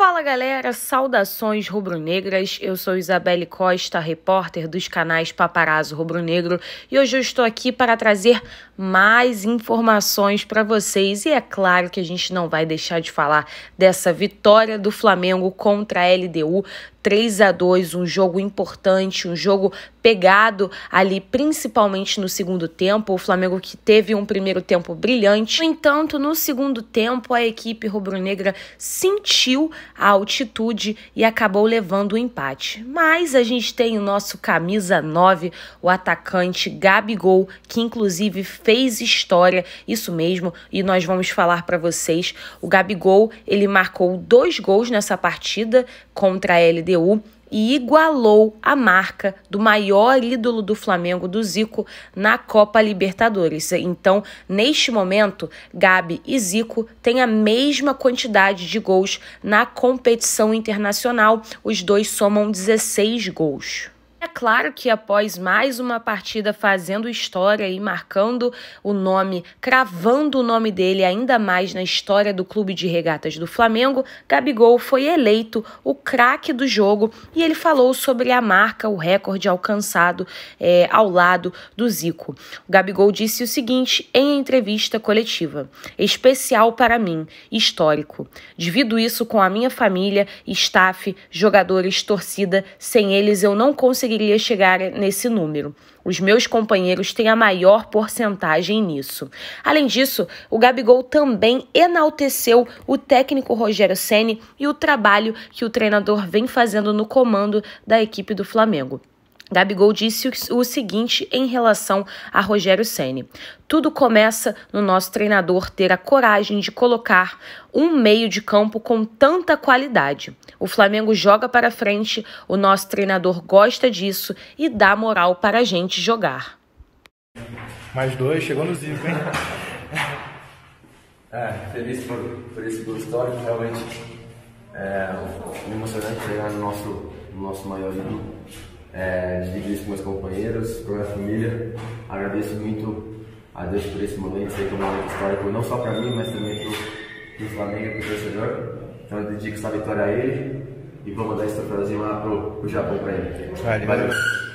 Fala galera, saudações rubro-negras. Eu sou Isabelle Costa, repórter dos canais Paparazzo Rubro-Negro, e hoje eu estou aqui para trazer mais informações para vocês. E é claro que a gente não vai deixar de falar dessa vitória do Flamengo contra a LDU 3 a 2, um jogo importante, um jogo pegado ali principalmente no segundo tempo, o Flamengo que teve um primeiro tempo brilhante. No entanto, no segundo tempo a equipe rubro-negra sentiu a altitude e acabou levando o empate. Mas a gente tem o nosso camisa 9, o atacante Gabigol, que inclusive fez história, isso mesmo, e nós vamos falar para vocês. O Gabigol, ele marcou dois gols nessa partida contra a LDU e igualou a marca do maior ídolo do Flamengo, do Zico, na Copa Libertadores. Então, neste momento, Gabi e Zico têm a mesma quantidade de gols na competição internacional. Os dois somam 16 gols. É claro que após mais uma partida fazendo história e marcando o nome, cravando o nome dele ainda mais na história do Clube de Regatas do Flamengo, Gabigol foi eleito o craque do jogo e ele falou sobre a marca, o recorde alcançado é, ao lado do Zico. O Gabigol disse o seguinte em entrevista coletiva: especial para mim, histórico. Divido isso com a minha família, staff, jogadores, torcida. Sem eles eu não conseguiria conseguiria chegar nesse número. Os meus companheiros têm a maior porcentagem nisso. Além disso, o Gabigol também enalteceu o técnico Rogério Ceni e o trabalho que o treinador vem fazendo no comando da equipe do Flamengo. Gabigol disse o seguinte em relação a Rogério Ceni: tudo começa no nosso treinador ter a coragem de colocar um meio de campo com tanta qualidade. O Flamengo joga para frente, o nosso treinador gosta disso e dá moral para a gente jogar. Mais dois, chegou no Zico, hein? É, feliz por, por esse gol histórico, realmente é, emocionante treinar né, no nosso, no nosso maior ídolo é, dividir isso com meus companheiros, com a minha família. Agradeço muito a Deus por esse momento, sei que é um momento histórico, não só para mim, mas também para o Flamengo, para o torcedor. Então eu dedico essa vitória a ele e vamos dar esse troféuzinho lá para o Japão para ele. Valeu. Valeu.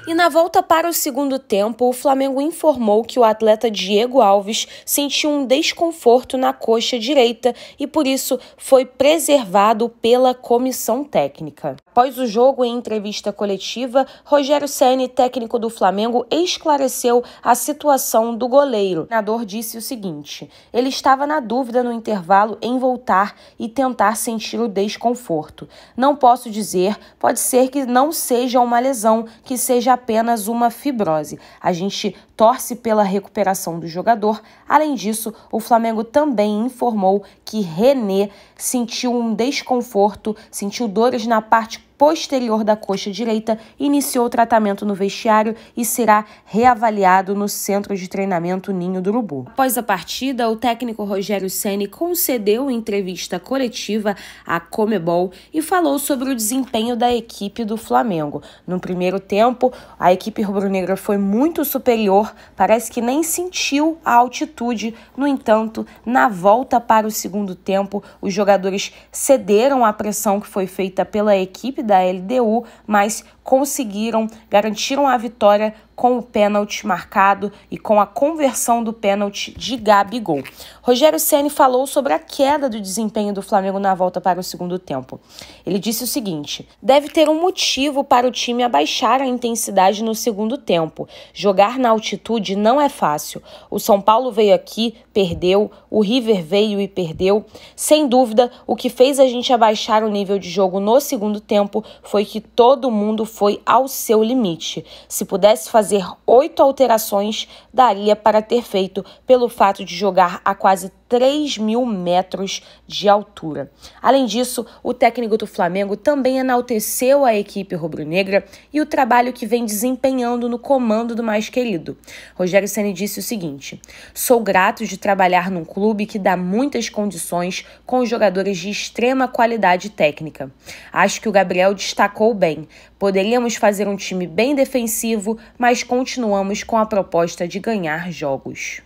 E na volta para o segundo tempo, o Flamengo informou que o atleta Diego Alves sentiu um desconforto na coxa direita e por isso foi preservado pela comissão técnica. Após o jogo, em entrevista coletiva, Rogério Ceni, técnico do Flamengo, esclareceu a situação do goleiro. O treinador disse o seguinte: ele estava na dúvida no intervalo em voltar e tentar sentir o desconforto. Não posso dizer, pode ser que não seja uma lesão, que seja apenas uma fibrose. A gente torce pela recuperação do jogador. Além disso, o Flamengo também informou que René sentiu um desconforto, sentiu dores na parte posterior da coxa direita, iniciou o tratamento no vestiário e será reavaliado no centro de treinamento Ninho do Urubu. Após a partida, o técnico Rogério Ceni concedeu entrevista coletiva à Comebol e falou sobre o desempenho da equipe do Flamengo. No primeiro tempo, a equipe rubro-negra foi muito superior, parece que nem sentiu a altitude. No entanto, na volta para o segundo tempo, os jogadores cederam à pressão que foi feita pela equipe da LDU, mas conseguiram, garantiram a vitória com o pênalti marcado e com a conversão do pênalti de Gabigol. Rogério Ceni falou sobre a queda do desempenho do Flamengo na volta para o segundo tempo. Ele disse o seguinte: "Deve ter um motivo para o time abaixar a intensidade no segundo tempo. Jogar na altitude não é fácil. O São Paulo veio aqui, perdeu, o River veio e perdeu. Sem dúvida, o que fez a gente abaixar o nível de jogo no segundo tempo foi que todo mundo foi ao seu limite. Se pudesse fazer fazer oito alterações daria para ter feito pelo fato de jogar a quase 3 mil metros de altura. Além disso, o técnico do Flamengo também enalteceu a equipe rubro-negra e o trabalho que vem desempenhando no comando do mais querido. Rogério Ceni disse o seguinte: Sou grato de trabalhar num clube que dá muitas condições com jogadores de extrema qualidade técnica. Acho que o Gabriel destacou bem. Poderíamos fazer um time bem defensivo, mas mas continuamos com a proposta de ganhar jogos.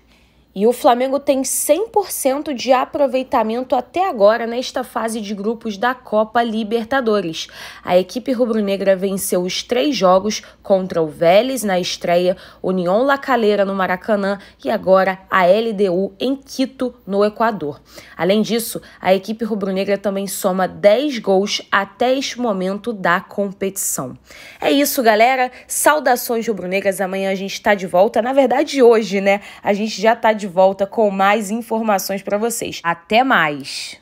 E o Flamengo tem 100% de aproveitamento até agora nesta fase de grupos da Copa Libertadores. A equipe rubro-negra venceu os três jogos contra o Vélez na estreia, União La Calera no Maracanã e agora a LDU em Quito, no Equador. Além disso, a equipe rubro-negra também soma 10 gols até este momento da competição. É isso, galera. Saudações rubro-negras. Amanhã a gente está de volta. Na verdade, hoje, né? A gente já está de volta com mais informações para vocês. Até mais!